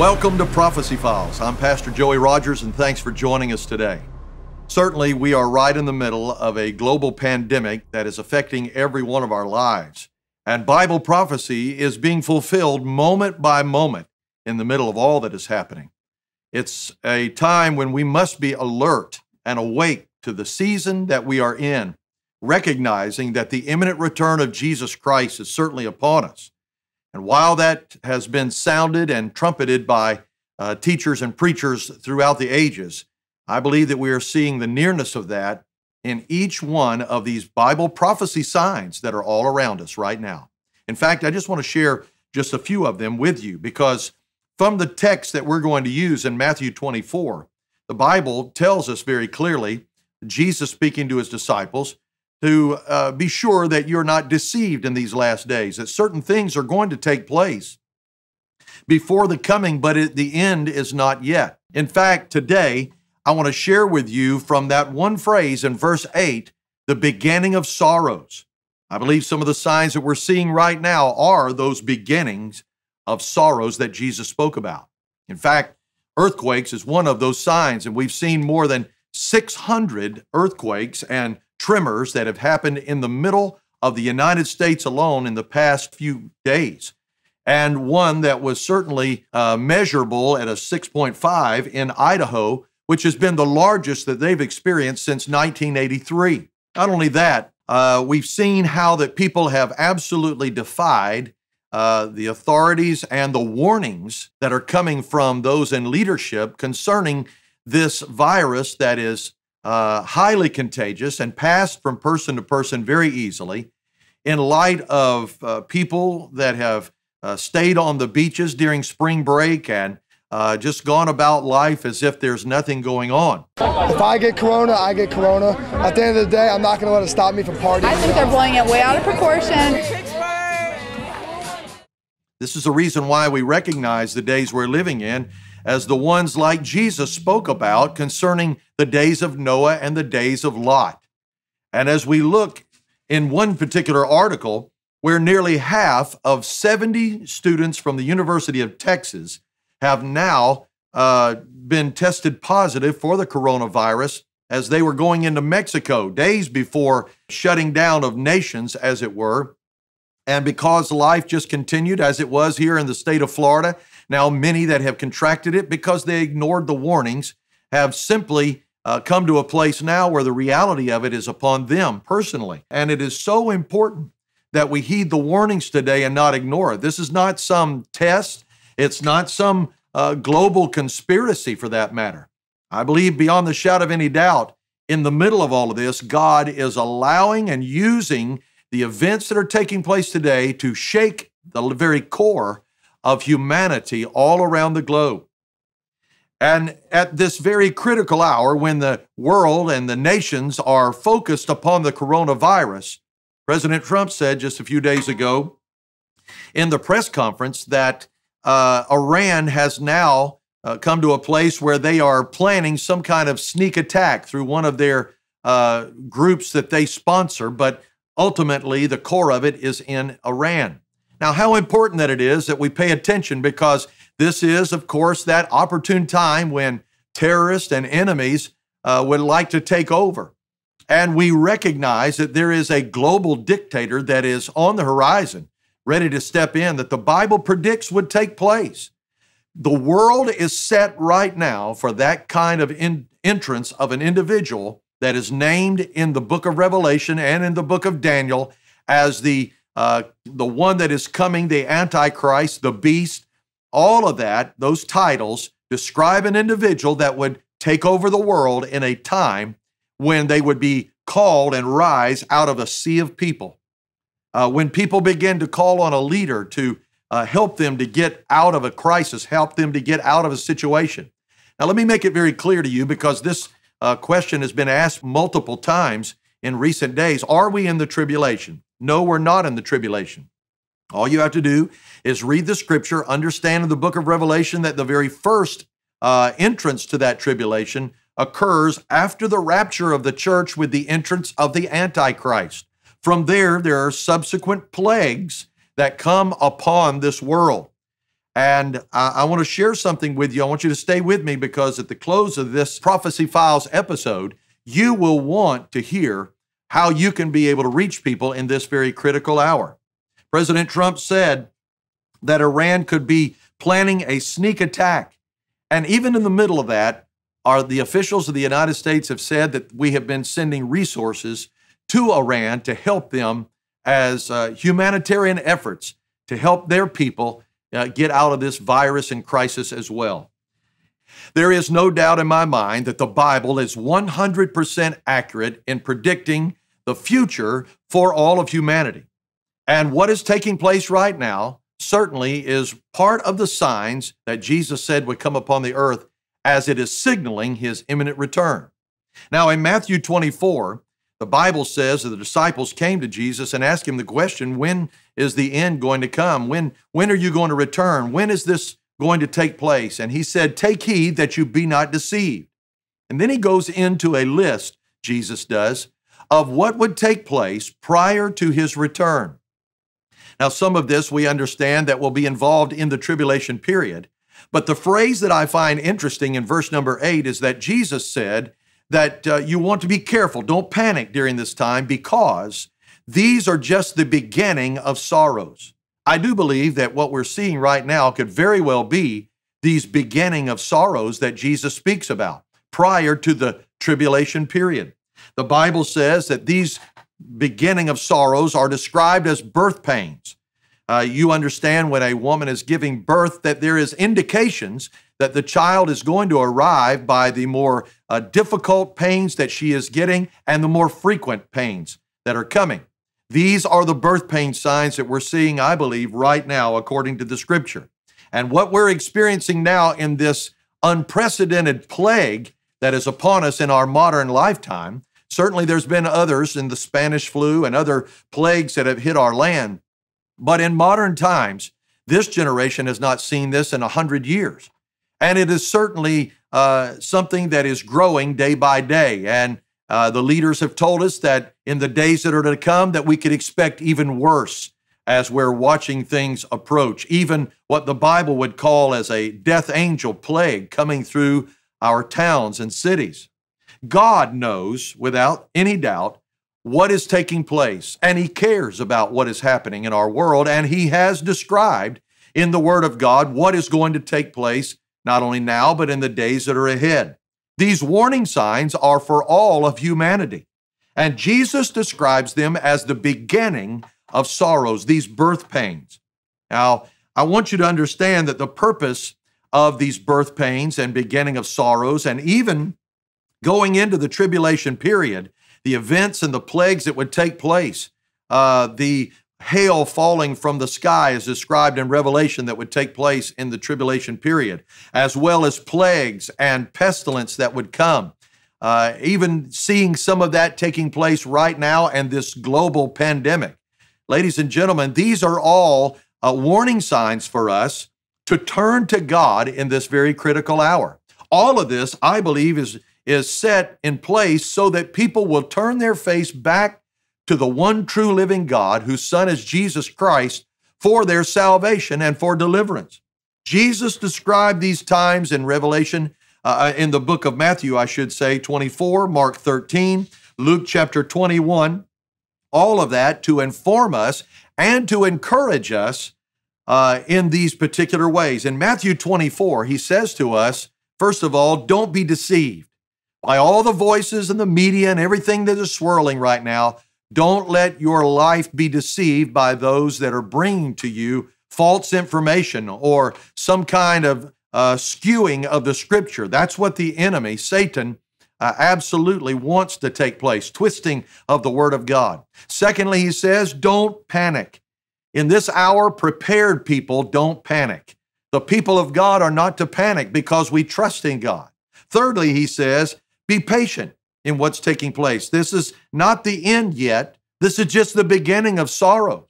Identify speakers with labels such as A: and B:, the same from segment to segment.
A: Welcome to Prophecy Files. I'm Pastor Joey Rogers, and thanks for joining us today. Certainly, we are right in the middle of a global pandemic that is affecting every one of our lives. And Bible prophecy is being fulfilled moment by moment in the middle of all that is happening. It's a time when we must be alert and awake to the season that we are in, recognizing that the imminent return of Jesus Christ is certainly upon us. And while that has been sounded and trumpeted by uh, teachers and preachers throughout the ages, I believe that we are seeing the nearness of that in each one of these Bible prophecy signs that are all around us right now. In fact, I just want to share just a few of them with you because from the text that we're going to use in Matthew 24, the Bible tells us very clearly, Jesus speaking to his disciples, to uh, be sure that you're not deceived in these last days, that certain things are going to take place before the coming, but it, the end is not yet. In fact, today, I want to share with you from that one phrase in verse 8, the beginning of sorrows. I believe some of the signs that we're seeing right now are those beginnings of sorrows that Jesus spoke about. In fact, earthquakes is one of those signs, and we've seen more than 600 earthquakes and tremors that have happened in the middle of the United States alone in the past few days, and one that was certainly uh, measurable at a 6.5 in Idaho, which has been the largest that they've experienced since 1983. Not only that, uh, we've seen how that people have absolutely defied uh, the authorities and the warnings that are coming from those in leadership concerning this virus that is uh, highly contagious and passed from person to person very easily. In light of uh, people that have uh, stayed on the beaches during spring break and uh, just gone about life as if there's nothing going on. If I get corona, I get corona. At the end of the day, I'm not going to let it stop me from partying. I think they're blowing it way out of proportion. This is the reason why we recognize the days we're living in as the ones like Jesus spoke about concerning the days of Noah and the days of Lot. And as we look in one particular article, where nearly half of 70 students from the University of Texas have now uh, been tested positive for the coronavirus as they were going into Mexico days before shutting down of nations, as it were. And because life just continued as it was here in the state of Florida, now many that have contracted it because they ignored the warnings have simply uh, come to a place now where the reality of it is upon them personally. And it is so important that we heed the warnings today and not ignore it. This is not some test, it's not some uh, global conspiracy for that matter. I believe beyond the shadow of any doubt, in the middle of all of this, God is allowing and using the events that are taking place today to shake the very core of humanity all around the globe. And at this very critical hour, when the world and the nations are focused upon the coronavirus, President Trump said just a few days ago in the press conference that uh, Iran has now uh, come to a place where they are planning some kind of sneak attack through one of their uh, groups that they sponsor, but ultimately the core of it is in Iran. Now, how important that it is that we pay attention because this is, of course, that opportune time when terrorists and enemies uh, would like to take over. And we recognize that there is a global dictator that is on the horizon, ready to step in, that the Bible predicts would take place. The world is set right now for that kind of in- entrance of an individual that is named in the book of Revelation and in the book of Daniel as the, uh, the one that is coming, the Antichrist, the beast, all of that, those titles, describe an individual that would take over the world in a time when they would be called and rise out of a sea of people. Uh, when people begin to call on a leader to uh, help them to get out of a crisis, help them to get out of a situation. Now, let me make it very clear to you because this uh, question has been asked multiple times in recent days Are we in the tribulation? No, we're not in the tribulation. All you have to do is read the scripture, understand in the book of Revelation that the very first uh, entrance to that tribulation occurs after the rapture of the church with the entrance of the Antichrist. From there, there are subsequent plagues that come upon this world. And I, I want to share something with you. I want you to stay with me because at the close of this Prophecy Files episode, you will want to hear how you can be able to reach people in this very critical hour. President Trump said that Iran could be planning a sneak attack. And even in the middle of that, are the officials of the United States have said that we have been sending resources to Iran to help them as uh, humanitarian efforts to help their people uh, get out of this virus and crisis as well. There is no doubt in my mind that the Bible is 100% accurate in predicting the future for all of humanity. And what is taking place right now certainly is part of the signs that Jesus said would come upon the earth as it is signaling his imminent return. Now, in Matthew 24, the Bible says that the disciples came to Jesus and asked him the question, when is the end going to come? When, when are you going to return? When is this going to take place? And he said, take heed that you be not deceived. And then he goes into a list, Jesus does, of what would take place prior to his return. Now, some of this we understand that will be involved in the tribulation period. But the phrase that I find interesting in verse number eight is that Jesus said that uh, you want to be careful, don't panic during this time because these are just the beginning of sorrows. I do believe that what we're seeing right now could very well be these beginning of sorrows that Jesus speaks about prior to the tribulation period. The Bible says that these beginning of sorrows are described as birth pains. Uh, you understand when a woman is giving birth that there is indications that the child is going to arrive by the more uh, difficult pains that she is getting and the more frequent pains that are coming. These are the birth pain signs that we're seeing, I believe, right now, according to the scripture. And what we're experiencing now in this unprecedented plague that is upon us in our modern lifetime Certainly, there's been others in the Spanish flu and other plagues that have hit our land. But in modern times, this generation has not seen this in a 100 years. And it is certainly uh, something that is growing day by day. And uh, the leaders have told us that in the days that are to come, that we could expect even worse as we're watching things approach, even what the Bible would call as a death angel plague coming through our towns and cities. God knows without any doubt what is taking place, and He cares about what is happening in our world, and He has described in the Word of God what is going to take place not only now, but in the days that are ahead. These warning signs are for all of humanity, and Jesus describes them as the beginning of sorrows, these birth pains. Now, I want you to understand that the purpose of these birth pains and beginning of sorrows, and even going into the tribulation period, the events and the plagues that would take place, uh, the hail falling from the sky as described in Revelation that would take place in the tribulation period, as well as plagues and pestilence that would come. Uh, even seeing some of that taking place right now and this global pandemic. Ladies and gentlemen, these are all uh, warning signs for us to turn to God in this very critical hour. All of this, I believe, is is set in place so that people will turn their face back to the one true living God, whose Son is Jesus Christ, for their salvation and for deliverance. Jesus described these times in Revelation, uh, uh, in the book of Matthew, I should say, 24, Mark 13, Luke chapter 21, all of that to inform us and to encourage us uh, in these particular ways. In Matthew 24, he says to us, first of all, don't be deceived by all the voices and the media and everything that is swirling right now. Don't let your life be deceived by those that are bringing to you false information or some kind of uh, skewing of the scripture. That's what the enemy, Satan, uh, absolutely wants to take place, twisting of the word of God. Secondly, he says, don't panic. In this hour, prepared people don't panic. The people of God are not to panic because we trust in God. Thirdly, he says, be patient in what's taking place. This is not the end yet. This is just the beginning of sorrow.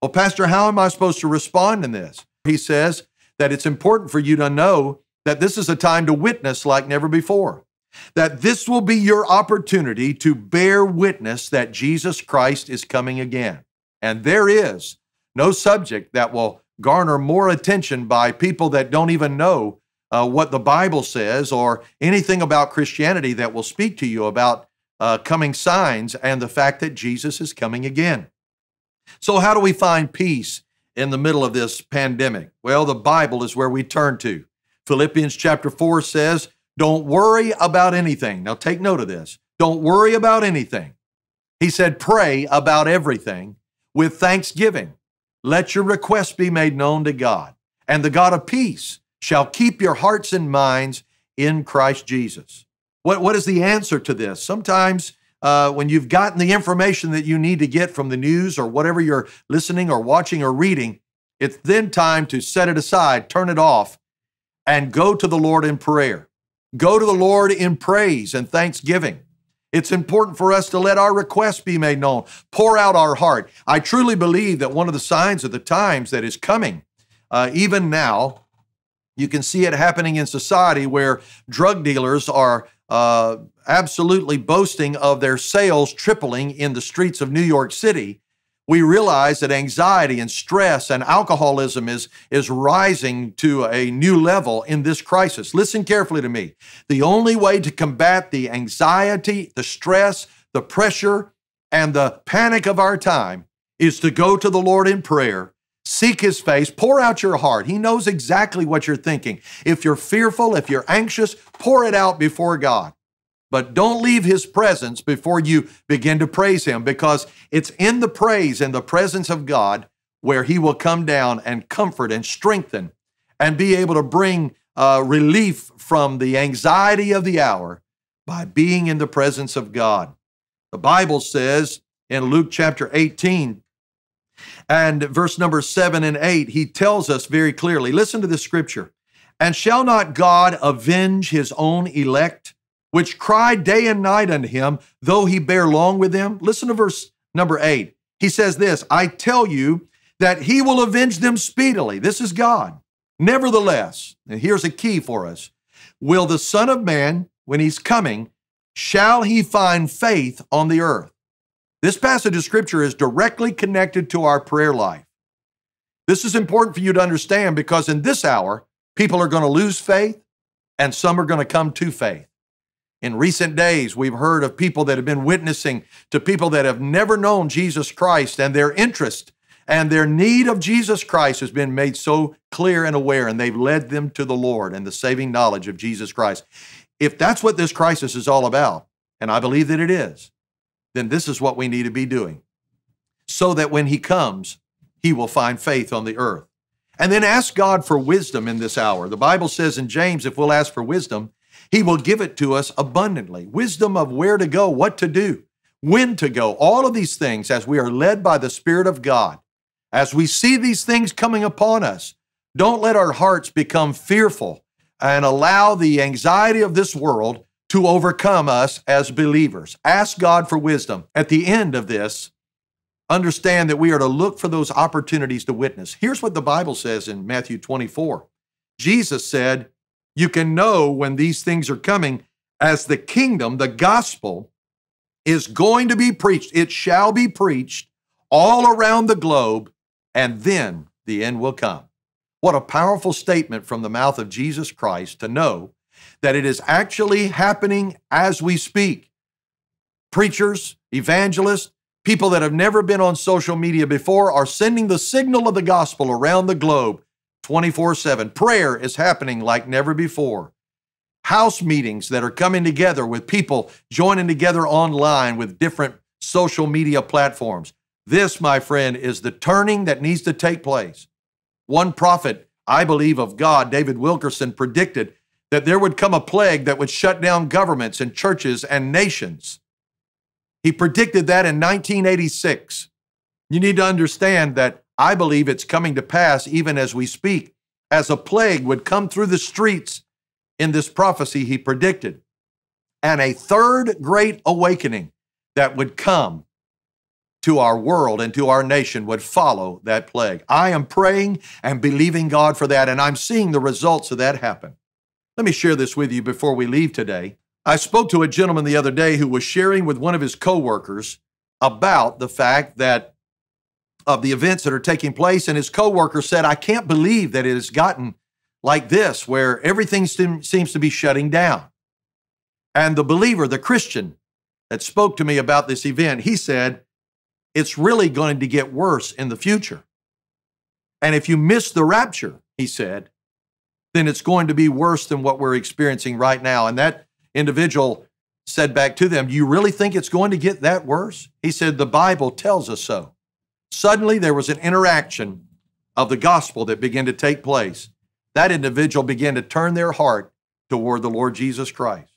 A: Well, Pastor, how am I supposed to respond in this? He says that it's important for you to know that this is a time to witness like never before, that this will be your opportunity to bear witness that Jesus Christ is coming again. And there is no subject that will garner more attention by people that don't even know uh, what the Bible says or anything about Christianity that will speak to you about uh, coming signs and the fact that Jesus is coming again. So, how do we find peace in the middle of this pandemic? Well, the Bible is where we turn to. Philippians chapter 4 says, Don't worry about anything. Now, take note of this. Don't worry about anything. He said, Pray about everything with thanksgiving. Let your requests be made known to God. And the God of peace shall keep your hearts and minds in Christ Jesus. What, what is the answer to this? Sometimes uh, when you've gotten the information that you need to get from the news or whatever you're listening or watching or reading, it's then time to set it aside, turn it off, and go to the Lord in prayer. Go to the Lord in praise and thanksgiving. It's important for us to let our requests be made known, pour out our heart. I truly believe that one of the signs of the times that is coming, uh, even now, you can see it happening in society where drug dealers are uh, absolutely boasting of their sales tripling in the streets of New York City. We realize that anxiety and stress and alcoholism is, is rising to a new level in this crisis. Listen carefully to me. The only way to combat the anxiety, the stress, the pressure, and the panic of our time is to go to the Lord in prayer Seek his face, pour out your heart. He knows exactly what you're thinking. If you're fearful, if you're anxious, pour it out before God. But don't leave his presence before you begin to praise him because it's in the praise and the presence of God where he will come down and comfort and strengthen and be able to bring uh, relief from the anxiety of the hour by being in the presence of God. The Bible says in Luke chapter 18, and verse number seven and eight, he tells us very clearly listen to this scripture. And shall not God avenge his own elect, which cry day and night unto him, though he bear long with them? Listen to verse number eight. He says this I tell you that he will avenge them speedily. This is God. Nevertheless, and here's a key for us will the Son of Man, when he's coming, shall he find faith on the earth? This passage of scripture is directly connected to our prayer life. This is important for you to understand because in this hour, people are going to lose faith and some are going to come to faith. In recent days, we've heard of people that have been witnessing to people that have never known Jesus Christ, and their interest and their need of Jesus Christ has been made so clear and aware, and they've led them to the Lord and the saving knowledge of Jesus Christ. If that's what this crisis is all about, and I believe that it is, then this is what we need to be doing so that when he comes, he will find faith on the earth. And then ask God for wisdom in this hour. The Bible says in James, if we'll ask for wisdom, he will give it to us abundantly wisdom of where to go, what to do, when to go, all of these things as we are led by the Spirit of God. As we see these things coming upon us, don't let our hearts become fearful and allow the anxiety of this world to overcome us as believers. Ask God for wisdom. At the end of this, understand that we are to look for those opportunities to witness. Here's what the Bible says in Matthew 24 Jesus said, You can know when these things are coming as the kingdom, the gospel, is going to be preached. It shall be preached all around the globe, and then the end will come. What a powerful statement from the mouth of Jesus Christ to know that it is actually happening as we speak. Preachers, evangelists, people that have never been on social media before are sending the signal of the gospel around the globe 24 7. Prayer is happening like never before. House meetings that are coming together with people joining together online with different social media platforms. This, my friend, is the turning that needs to take place. One prophet, I believe, of God, David Wilkerson, predicted that there would come a plague that would shut down governments and churches and nations. He predicted that in 1986. You need to understand that I believe it's coming to pass even as we speak, as a plague would come through the streets in this prophecy he predicted, and a third great awakening that would come to our world and to our nation would follow that plague. I am praying and believing God for that, and I'm seeing the results of that happen. Let me share this with you before we leave today. I spoke to a gentleman the other day who was sharing with one of his coworkers about the fact that of the events that are taking place and his coworker said, "I can't believe that it has gotten like this where everything seems to be shutting down." And the believer, the Christian that spoke to me about this event, he said, "It's really going to get worse in the future." And if you miss the rapture, he said, then it's going to be worse than what we're experiencing right now. And that individual said back to them, You really think it's going to get that worse? He said, The Bible tells us so. Suddenly, there was an interaction of the gospel that began to take place. That individual began to turn their heart toward the Lord Jesus Christ.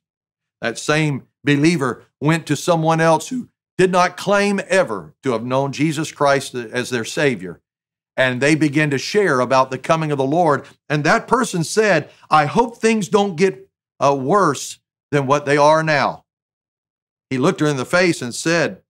A: That same believer went to someone else who did not claim ever to have known Jesus Christ as their Savior and they begin to share about the coming of the Lord. And that person said, I hope things don't get uh, worse than what they are now. He looked her in the face and said,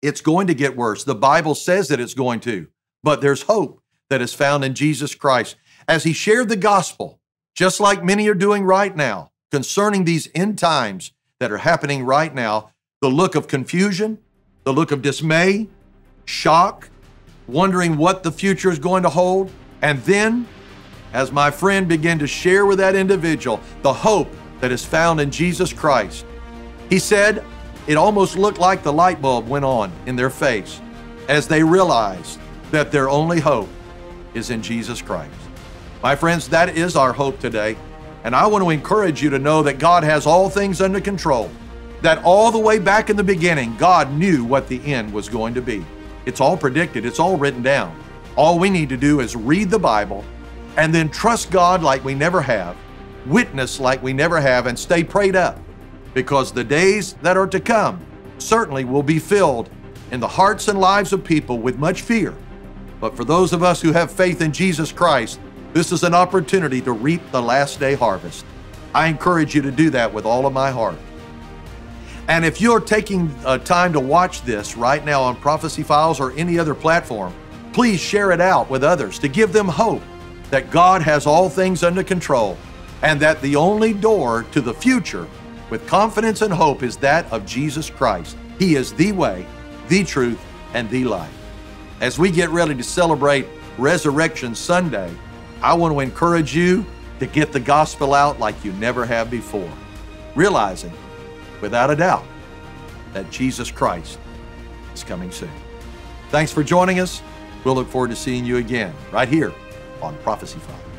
A: It's going to get worse. The Bible says that it's going to, but there's hope that is found in Jesus Christ. As he shared the gospel, just like many are doing right now concerning these end times that are happening right now, the look of confusion, the look of dismay, shock, wondering what the future is going to hold. And then, as my friend began to share with that individual the hope that is found in Jesus Christ, he said it almost looked like the light bulb went on in their face as they realized that their only hope is in Jesus Christ. My friends, that is our hope today. And I want to encourage you to know that God has all things under control, that all the way back in the beginning, God knew what the end was going to be. It's all predicted, it's all written down. All we need to do is read the Bible and then trust God like we never have, witness like we never have, and stay prayed up because the days that are to come certainly will be filled in the hearts and lives of people with much fear. But for those of us who have faith in Jesus Christ, this is an opportunity to reap the last day harvest. I encourage you to do that with all of my heart. And if you're taking uh, time to watch this right now on Prophecy Files or any other platform, please share it out with others to give them hope that God has all things under control and that the only door to the future with confidence and hope is that of Jesus Christ. He is the way, the truth, and the life. As we get ready to celebrate Resurrection Sunday, I want to encourage you to get the gospel out like you never have before, realizing without a doubt that Jesus Christ is coming soon. Thanks for joining us. We'll look forward to seeing you again right here on Prophecy 5.